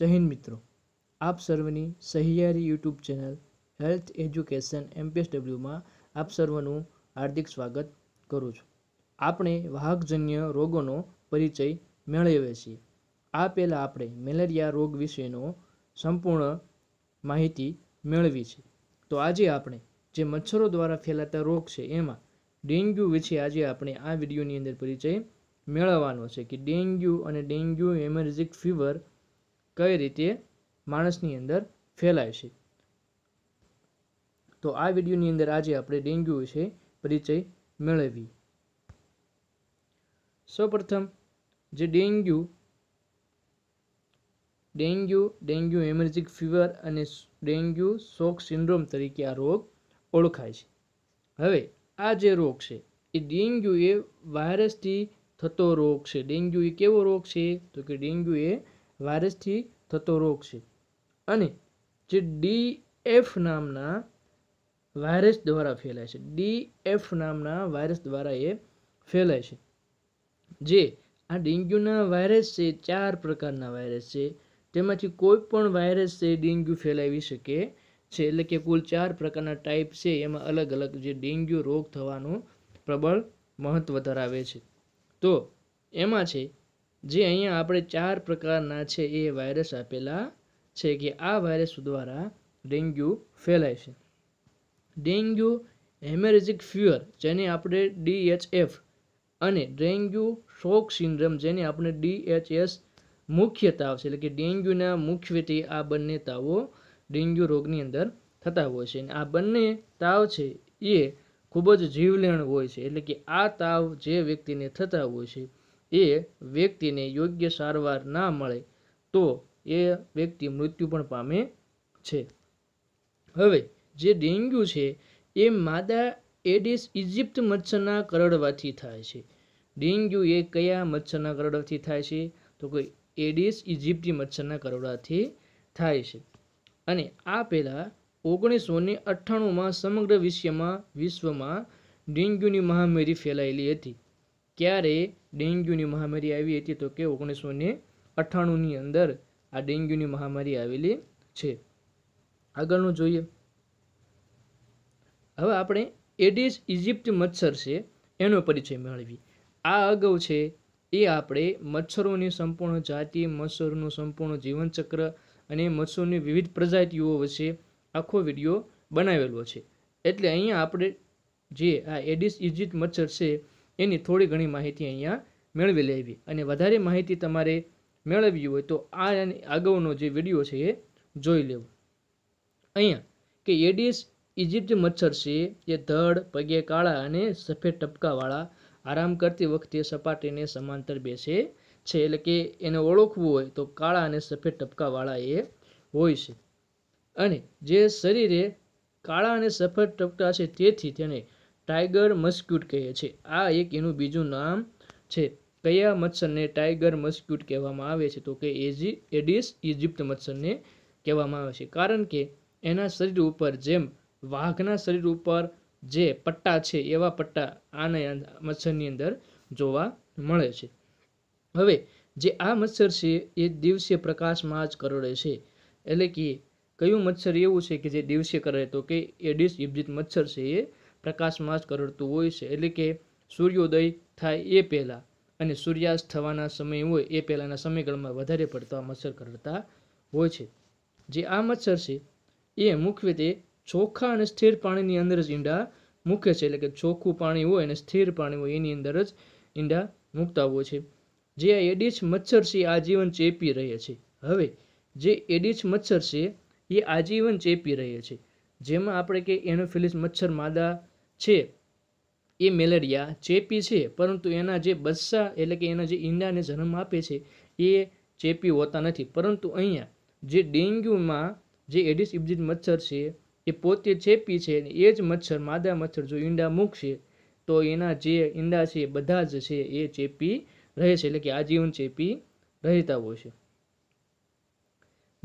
જય મિત્રો આપ સર્વની સહિયારી યુટ્યુબ ચેનલ હેલ્થ એજ્યુકેશન એમપીએસડબલ્યુમાં આપ સર્વનું હાર્દિક સ્વાગત કરું છું આપણે વાહકજન્ય રોગોનો પરિચય મેળવીએ છીએ આ પહેલાં આપણે મેલેરિયા રોગ વિશેનો સંપૂર્ણ માહિતી મેળવી છે તો આજે આપણે જે મચ્છરો દ્વારા ફેલાતા રોગ છે એમાં ડેન્ગ્યુ વિશે આજે આપણે આ વિડીયોની અંદર પરિચય મેળવવાનો છે કે ડેન્ગ્યુ અને ડેન્ગ્યુ હેમરેજિક ફીવર કઈ રીતે માણસની અંદર ફેલાય છે તો આ વિડીયોની અંદર આજે આપણે ડેન્ગ્યુ વિશે પરિચય મેળવી સૌપ્રથમ જે dengue dengue dengue hemorrhagic fever અને ડેન્ગ્યુ શોક સિન્ડ્રોમ તરીકે આ રોગ ઓળખાય છે હવે આ જે રોગ છે એ ડેન્ગ્યુ એ વાયરસથી થતો રોગ છે ડેન્ગ્યુ એ કેવો રોગ છે તો કે ડેન્ગ્યુ એ વાયરસથી થતો રોગ છે અને જે ડી એફ નામના વાયરસ દ્વારા ફેલાય છે ડી એફ નામના વાયરસ દ્વારા એ ફેલાય છે જે આ ડેન્ગ્યુના વાયરસ છે ચાર પ્રકારના વાયરસ છે તેમાંથી કોઈ પણ વાયરસ છે ડેન્ગ્યુ ફેલાવી શકે છે એટલે કે કુલ ચાર પ્રકારના ટાઈપ છે એમાં અલગ અલગ જે ડેન્ગ્યુ રોગ થવાનું પ્રબળ મહત્ત્વ ધરાવે છે તો એમાં છે જે અહીંયા આપણે ચાર પ્રકારના છે એ વાયરસ આપેલા છે કે આ વાયરસ દ્વારા ડેન્ગ્યુ ફેલાય છે ડેન્ગ્યુ હેમેરેજિક ફ્યુઅર જેને આપણે ડીએચએફ અને ડેન્ગ્યુ શોક સિન્ડ્રમ જેને આપણે ડીએચએસ મુખ્ય તાવ છે એટલે કે ડેન્ગ્યુના મુખ્યત્વે આ બંને તાવો ડેન્ગ્યુ રોગની અંદર થતા હોય છે અને આ બંને તાવ છે એ ખૂબ જ જીવલેણ હોય છે એટલે કે આ તાવ જે વ્યક્તિને થતા હોય છે એ વ્યક્તિને યોગ્ય સારવાર ના મળે તો એ વ્યક્તિ મૃત્યુ પણ પામે છે હવે જે ડેન્ગ્યુ છે એ માદા એડિસ ઇજિપ્ત મચ્છરના કરડવાથી થાય છે ડેન્ગ્યુ એ કયા મચ્છરના કરડવાથી થાય છે તો કોઈ એડિસ ઇજિપ્તી મચ્છરના કરડવાથી થાય છે અને આ પહેલાં ઓગણીસો ને અઠ્ઠાણુંમાં સમગ્ર વિશ્વમાં વિશ્વમાં ડેન્ગ્યુની મહામારી ફેલાયેલી હતી ક્યારે ડેન્ગ્યુની મહામારી આવી હતી તો કે ઓગણીસો ને અઠ્ઠાણુંની અંદર આ ડેન્ગ્યુની મહામારી આવેલી છે આગળનું જોઈએ હવે આપણે એડિસ ઇજિપ્ત મચ્છર છે એનો પરિચય મેળવી આ અગાઉ છે એ આપણે મચ્છરોની સંપૂર્ણ જાતિ મચ્છરોનું સંપૂર્ણ જીવનચક્ર અને મચ્છરોની વિવિધ પ્રજાતિઓ વચ્ચે આખો વિડીયો બનાવેલો છે એટલે અહીંયા આપણે જે આ એડિસ ઇજિપ્ત મચ્છર છે એની થોડી ઘણી માહિતી અહીંયા મેળવી લેવી અને વધારે માહિતી તમારે મેળવવી હોય તો આ અગાઉનો જે વિડીયો છે એ જોઈ લેવો અહીંયા કે એડિસ ઇજિપ્ત મચ્છર છે એ ધડ પગે કાળા અને સફેદ ટપકાવાળા આરામ કરતી વખતે સપાટીને સમાંતર બેસે છે એટલે કે એને ઓળખવું હોય તો કાળા અને સફેદ ટપકાવાળા એ હોય છે અને જે શરીરે કાળા અને સફેદ ટપકા છે તેથી તેને ટાઈગર મસ્ક્યુટ કહે છે આ એક એનું બીજું નામ છે કયા મચ્છરને ટાઈગર મસ્ક્યુટ કહેવામાં આવે છે તો કે એજી એડિસ ઇજિપ્ત મચ્છરને કહેવામાં આવે છે કારણ કે એના શરીર ઉપર જેમ વાઘના શરીર ઉપર જે પટ્ટા છે એવા પટ્ટા આને મચ્છરની અંદર જોવા મળે છે હવે જે આ મચ્છર છે એ દિવસે પ્રકાશમાં જ કરડે છે એટલે કે કયું મચ્છર એવું છે કે જે દિવસે કરે તો કે એડિસ ઇજિપ્ત મચ્છર છે એ પ્રકાશમાં જ કરડતું હોય છે એટલે કે સૂર્યોદય થાય એ પહેલાં અને સૂર્યાસ્ત થવાના સમય હોય એ પહેલાંના સમયગાળામાં વધારે પડતા મચ્છર કરડતા હોય છે જે આ મચ્છર છે એ મુખ્યત્વે ચોખ્ખા અને સ્થિર પાણીની અંદર જ ઈંડા મૂકે છે એટલે કે ચોખ્ખું પાણી હોય અને સ્થિર પાણી હોય એની અંદર જ ઈંડા મૂકતા હોય છે જે આ એડિચ મચ્છર છે આજીવન ચેપી રહે છે હવે જે એડિચ મચ્છર છે એ આજીવન ચેપી રહે છે જેમાં આપણે કે એનોફિલિસ મચ્છર માદા છે એ મેલેરિયા ચેપી છે પરંતુ એના જે બચ્ચા એટલે કે એના જે ઈંડાને જન્મ આપે છે એ ચેપી હોતા નથી પરંતુ અહીંયા જે ડેન્ગ્યુમાં જે એડિસ ઇબ્જિન મચ્છર છે એ પોતે ચેપી છે અને એ જ મચ્છર માદા મચ્છર જો ઈંડા મૂકશે તો એના જે ઈંડા છે બધા જ છે એ ચેપી રહે છે એટલે કે આજીવન ચેપી રહેતા હોય છે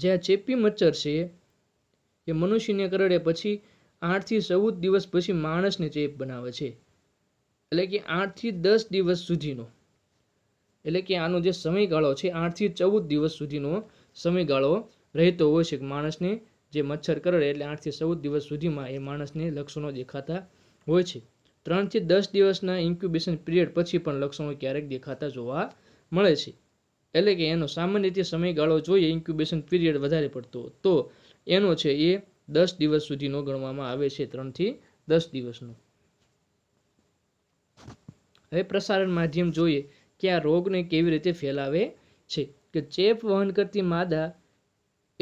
જ્યાં ચેપી મચ્છર છે એ મનુષ્યને કરડે પછી આઠથી ચૌદ દિવસ પછી માણસને ચેપ બનાવે છે એટલે કે આઠથી દસ દિવસ સુધીનો એટલે કે આનો જે સમયગાળો છે આઠથી ચૌદ દિવસ સુધીનો સમયગાળો રહેતો હોય છે માણસને જે મચ્છર કરડે એટલે આઠથી ચૌદ દિવસ સુધીમાં એ માણસને લક્ષણો દેખાતા હોય છે ત્રણથી દસ દિવસના ઇન્ક્યુબેશન પીરિયડ પછી પણ લક્ષણો ક્યારેક દેખાતા જોવા મળે છે એટલે કે એનો સામાન્ય રીતે સમયગાળો જોઈએ ઇન્ક્યુબેશન પીરિયડ વધારે પડતો તો એનો છે એ દસ દિવસ સુધીનો ગણવામાં આવે છે ત્રણથી દસ દિવસનો હવે પ્રસારણ માધ્યમ જોઈએ કે આ રોગને કેવી રીતે ફેલાવે છે કે ચેપ વહન કરતી માદા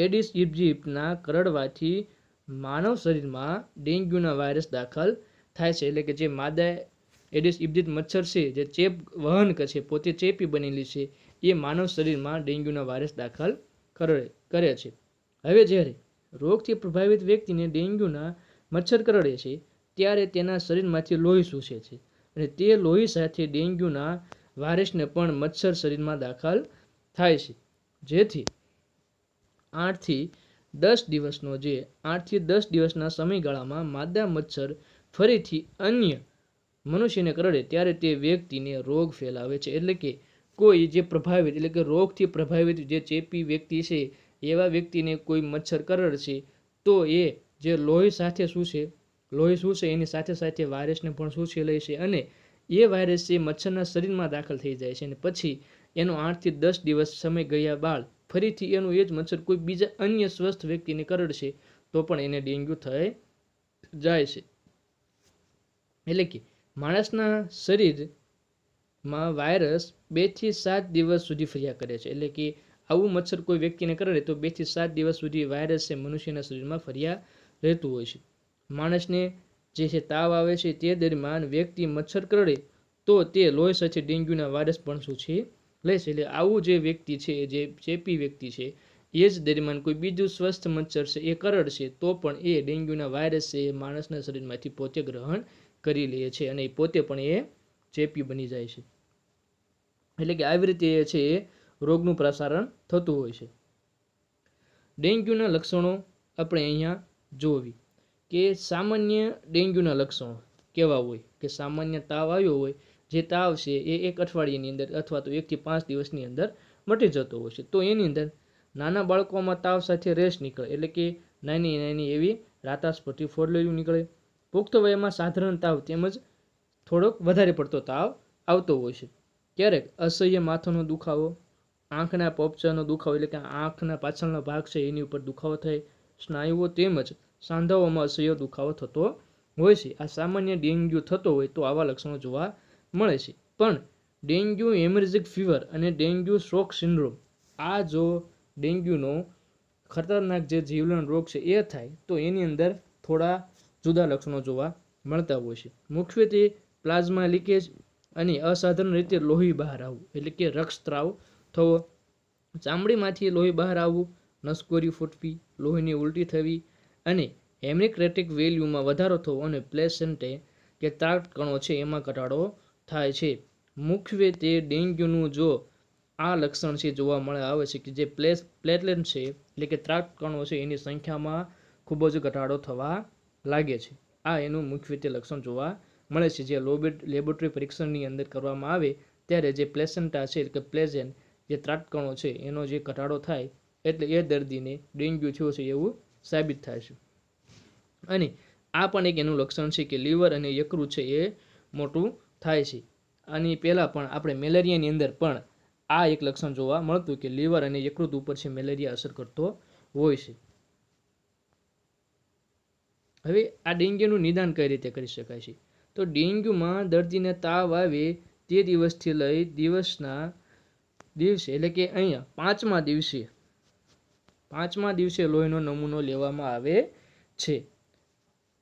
એડિસ ઇજિપ્ટના કરડવાથી માનવ શરીરમાં ડેન્ગ્યુના વાયરસ દાખલ થાય છે એટલે કે જે માદા એડિસ ઇબ્જિત મચ્છર છે જે ચેપ વહન છે પોતે ચેપી બનેલી છે એ માનવ શરીરમાં ડેન્ગ્યુના વાયરસ દાખલ કરે કરે છે હવે જ્યારે રોગથી પ્રભાવિત વ્યક્તિને ડેન્ગ્યુના મચ્છર કરડે છે ત્યારે તેના શરીરમાંથી લોહી શોષે છે અને તે લોહી સાથે ડેન્ગ્યુના વાયરસને પણ મચ્છર શરીરમાં દાખલ થાય છે જેથી આઠથી દસ દિવસનો જે આઠથી દસ દિવસના સમયગાળામાં માદા મચ્છર ફરીથી અન્ય મનુષ્યને કરડે ત્યારે તે વ્યક્તિને રોગ ફેલાવે છે એટલે કે કોઈ જે પ્રભાવિત એટલે કે રોગથી પ્રભાવિત જે ચેપી વ્યક્તિ છે એવા વ્યક્તિને કોઈ મચ્છર કરડશે તો એ જે લોહી સાથે શું છે લોહી શું છે એની સાથે સાથે વાયરસને પણ શોષી લે છે અને એ વાયરસ એ મચ્છરના શરીરમાં દાખલ થઈ જાય છે અને પછી એનો આઠથી દસ દિવસ સમય ગયા બાદ ફરીથી એનું એ જ મચ્છર કોઈ બીજા અન્ય સ્વસ્થ વ્યક્તિને કરડશે તો પણ એને ડેન્ગ્યુ થઈ જાય છે એટલે કે માણસના શરીરમાં વાયરસ બેથી સાત દિવસ સુધી ફર્યા કરે છે એટલે કે આવું મચ્છર કોઈ વ્યક્તિને કરે તો બેથી સાત દિવસ સુધી વાયરસ છે મનુષ્યના શરીરમાં ફર્યા રહેતું હોય છે માણસને જે છે તાવ આવે છે તે દરમિયાન વ્યક્તિ મચ્છર કરડે તો તે લોહી સાથે ડેન્ગ્યુના વાયરસ પણ શું છે લે છે એટલે આવું જે વ્યક્તિ છે જે ચેપી વ્યક્તિ છે એ જ દરમિયાન કોઈ બીજું સ્વસ્થ મચ્છર છે એ કરડશે તો પણ એ ડેન્ગ્યુના વાયરસ છે એ માણસના શરીરમાંથી પોતે ગ્રહણ કરી લે છે અને પોતે પણ એ ચેપી બની જાય છે એટલે કે આવી રીતે છે એ રોગનું પ્રસારણ થતું હોય છે ડેન્ગ્યુના લક્ષણો આપણે અહીંયા જોવી કે સામાન્ય ડેન્ગ્યુના લક્ષણો કેવા હોય કે સામાન્ય તાવ આવ્યો હોય જે તાવ છે એ એક અઠવાડિયાની અંદર અથવા તો એકથી પાંચ દિવસની અંદર મટી જતો હોય છે તો એની અંદર નાના બાળકોમાં તાવ સાથે રેસ નીકળે એટલે કે નાની નાની એવી રાતાસ્પટી ફોડલેયું નીકળે પુખ્ત વયમાં સાધારણ તાવ તેમજ થોડોક વધારે પડતો તાવ આવતો હોય છે ક્યારેક અસહ્ય માથાનો દુખાવો આંખના પોપચાનો દુખાવો એટલે કે આંખના પાછળનો ભાગ છે એની ઉપર દુખાવો થાય સ્નાયુઓ તેમજ સાંધાઓમાં અસહ્ય દુખાવો થતો હોય છે આ સામાન્ય ડેન્ગ્યુ થતો હોય તો આવા લક્ષણો જોવા મળે છે પણ ડેન્ગ્યુ હેમરેજિક ફીવર અને ડેન્ગ્યુ સ્ટ્રોક સિન્ડ્રોમ આ જો ડેન્ગ્યુનો ખતરનાક જે જીવલેણ રોગ છે એ થાય તો એની અંદર થોડા જુદા લક્ષણો જોવા મળતા હોય છે મુખ્યત્વે પ્લાઝમા લીકેજ અને અસાધારણ રીતે લોહી બહાર આવવું એટલે કે રક્તસ્ત્રાવ થવો ચામડીમાંથી લોહી બહાર આવવું નસકોરી ફૂટવી લોહીની ઉલટી થવી અને હેમિક્રેટિક વેલ્યુમાં વધારો થવો અને પ્લેસેન્ટે કે તાક કણો છે એમાં ઘટાડો થાય છે મુખ્યત્વે તે ડેન્ગ્યુનું જો આ લક્ષણ છે જોવા મળે આવે છે કે જે પ્લેસ પ્લેટલેટ છે એટલે કે ત્રાક કણો છે એની સંખ્યામાં ખૂબ જ ઘટાડો થવા લાગે છે આ એનું મુખ્યત્વે લક્ષણ જોવા મળે છે જે લેબોરેટરી પરીક્ષણની અંદર કરવામાં આવે ત્યારે જે પ્લેસન્ટા છે એટલે કે પ્લેઝેન્ટ જે ત્રાટકણો છે એનો જે ઘટાડો થાય એટલે એ દર્દીને ડેન્ગ્યુ થયો છે એવું સાબિત થાય છે અને આ પણ એક એનું લક્ષણ છે કે લીવર અને યકૃત છે એ મોટું થાય છે આની પહેલાં પણ આપણે મેલેરિયાની અંદર પણ આ એક લક્ષણ જોવા મળતું કે લીવર અને યકૃત ઉપર છે મેલેરિયા અસર કરતો હોય છે હવે આ ડેન્ગ્યુનું નિદાન કઈ રીતે કરી શકાય છે તો ડેન્ગ્યુમાં દર્દીને તાવ આવે તે દિવસથી લઈ દિવસના દિવસે એટલે કે અહીંયા પાંચમા દિવસે પાંચમા દિવસે લોહીનો નમૂનો લેવામાં આવે છે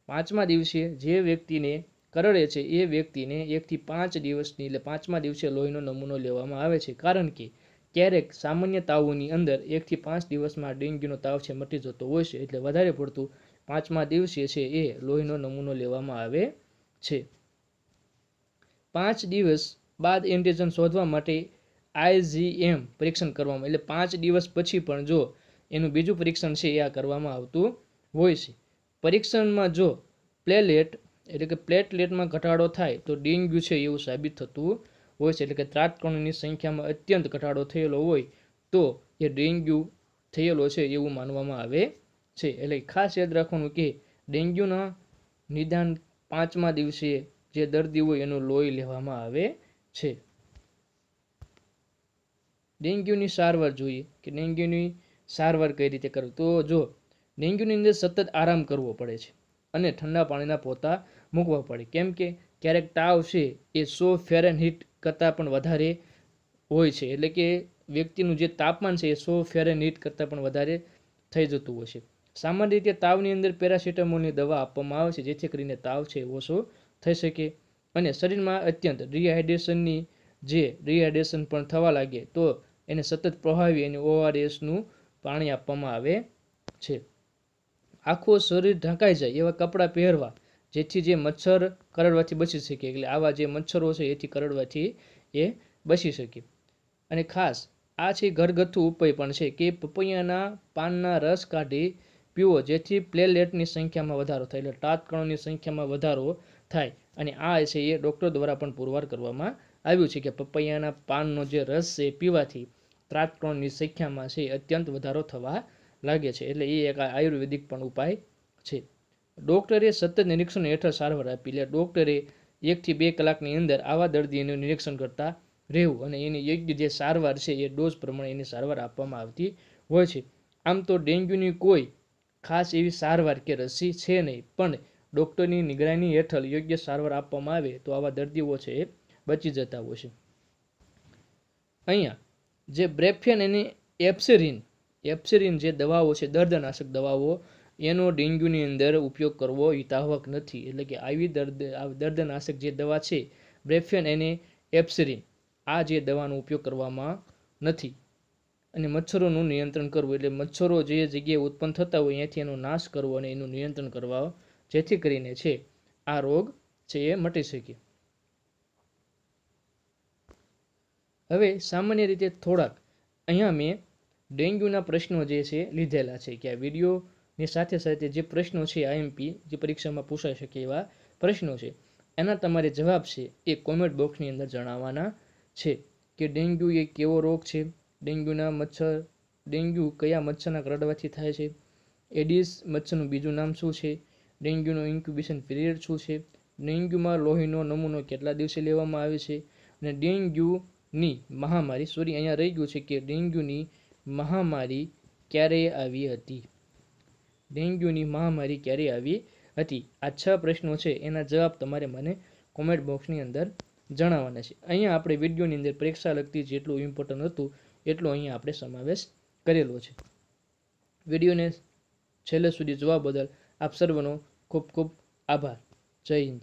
પાંચમા દિવસે જે વ્યક્તિને કરડે છે એ વ્યક્તિને એકથી પાંચ દિવસની એટલે પાંચમા દિવસે લોહીનો નમૂનો લેવામાં આવે છે કારણ કે ક્યારેક સામાન્ય તાવોની અંદર એકથી પાંચ દિવસમાં ડેન્ગ્યુનો તાવ છે મટી જતો હોય છે એટલે વધારે પડતું પાંચમા દિવસે છે એ લોહીનો નમૂનો લેવામાં આવે છે પાંચ દિવસ બાદ એન્ટીજન શોધવા માટે આઈઝીએમ પરીક્ષણ કરવામાં એટલે પાંચ દિવસ પછી પણ જો એનું બીજું પરીક્ષણ છે એ આ કરવામાં આવતું હોય છે પરીક્ષણમાં જો પ્લેલેટ એટલે કે પ્લેટલેટમાં ઘટાડો થાય તો ડેન્ગ્યુ છે એવું સાબિત થતું હોય છે એટલે કે ત્રાટકણોની સંખ્યામાં અત્યંત ઘટાડો થયેલો હોય તો એ ડેન્ગ્યુ થયેલો છે એવું માનવામાં આવે છે એટલે ખાસ યાદ રાખવાનું કે ડેન્ગ્યુના નિદાન પાંચમા દિવસે જે દર્દી હોય એનું લોહી લેવામાં આવે છે ડેન્ગ્યુની સારવાર જોઈએ કે ડેન્ગ્યુની સારવાર કઈ રીતે કરવી તો જો ડેન્ગ્યુની અંદર સતત આરામ કરવો પડે છે અને ઠંડા પાણીના પોતા મૂકવા પડે કેમ કે ક્યારેક તાવ છે એ સો ફેરન હીટ કરતાં પણ વધારે હોય છે એટલે કે વ્યક્તિનું જે તાપમાન છે એ સો ફેરેન હીટ કરતાં પણ વધારે થઈ જતું હોય છે સામાન્ય રીતે તાવની અંદર પેરાસિટામોલની દવા આપવામાં આવે છે જેથી કરીને તાવ છે ઓછો થઈ શકે અને શરીરમાં અત્યંત ડિહાઇડ્રેશનની જે ડિહાઇડ્રેશન પણ થવા લાગે તો એને સતત પ્રવાહી એને ઓઆરએસનું પાણી આપવામાં આવે છે આખું શરીર ઢંકાઈ જાય એવા કપડાં પહેરવા જેથી જે મચ્છર કરડવાથી બચી શકે એટલે આવા જે મચ્છરો છે એથી કરડવાથી એ બચી શકે અને ખાસ આ છે ઘરગથ્થુ ઉપાય પણ છે કે પપૈયાના પાનના રસ કાઢી પીવો જેથી પ્લેલેટની સંખ્યામાં વધારો થાય એટલે તાતકણોની સંખ્યામાં વધારો થાય અને આ છે એ ડૉક્ટર દ્વારા પણ પુરવાર કરવામાં આવ્યું છે કે પપૈયાના પાનનો જે રસ છે એ પીવાથી ત્રાટકણની સંખ્યામાં છે અત્યંત વધારો થવા લાગે છે એટલે એ એક આયુર્વેદિક પણ ઉપાય છે ડૉક્ટરે સતત નિરીક્ષણ હેઠળ સારવાર આપી લે ડૉક્ટરે એકથી બે કલાકની અંદર આવા દર્દીનું નિરીક્ષણ કરતા રહેવું અને એની યોગ્ય જે સારવાર છે એ ડોઝ પ્રમાણે એની સારવાર આપવામાં આવતી હોય છે આમ તો ડેન્ગ્યુની કોઈ ખાસ એવી સારવાર કે રસી છે નહીં પણ ડૉક્ટરની નિગરાની હેઠળ યોગ્ય સારવાર આપવામાં આવે તો આવા દર્દીઓ છે એ બચી જતા હોય છે અહીંયા જે બ્રેફિયન એની એપ્સેરિન એપ્સેરિન જે દવાઓ છે દર્દનાશક દવાઓ એનો ડેન્ગ્યુની અંદર ઉપયોગ કરવો હિતાવક નથી એટલે કે આવી દર્દ દર્દનાશક જે દવા છે બ્રેફિયન એને એપ્સેરિન આ જે દવાનો ઉપયોગ કરવામાં નથી અને મચ્છરોનું નિયંત્રણ કરવું એટલે મચ્છરો જે જગ્યાએ ઉત્પન્ન થતા હોય અહીંયાથી એનો નાશ કરવો અને એનું નિયંત્રણ કરવા જેથી કરીને છે આ રોગ છે એ મટી શકે હવે સામાન્ય રીતે થોડાક અહીંયા મેં ડેન્ગ્યુના પ્રશ્નો જે છે લીધેલા છે કે આ વિડીયોની સાથે સાથે જે પ્રશ્નો છે આઈએમપી જે પરીક્ષામાં પૂછાઈ શકે એવા પ્રશ્નો છે એના તમારે જવાબ છે એ કોમેન્ટ બોક્સની અંદર જણાવવાના છે કે ડેન્ગ્યુ એ કેવો રોગ છે ડેન્ગ્યુના મચ્છર ડેન્ગ્યુ કયા મચ્છરના કરડવાથી થાય છે એડિસ મચ્છરનું બીજું નામ શું છે ડેન્ગ્યુનો ઇન્ક્યુબેશન પીરિયડ શું છે ડેન્ગ્યુમાં લોહીનો નમૂનો કેટલા દિવસે લેવામાં આવે છે અને ડેન્ગ્યુ ની મહામારી સોરી અહીંયા રહી ગયું છે કે ડેન્ગ્યુની મહામારી ક્યારે આવી હતી ડેન્ગ્યુની મહામારી ક્યારે આવી હતી આ છ પ્રશ્નો છે એના જવાબ તમારે મને કોમેન્ટ બોક્સની અંદર જણાવવાના છે અહીંયા આપણે વિડીયોની અંદર પરીક્ષા લગતી જેટલું ઇમ્પોર્ટન્ટ હતું એટલો અહીંયા આપણે સમાવેશ કરેલો છે વિડીયોને છેલ્લે સુધી જોવા બદલ આપ સર્વનો ખૂબ ખૂબ આભાર જય હિન્દ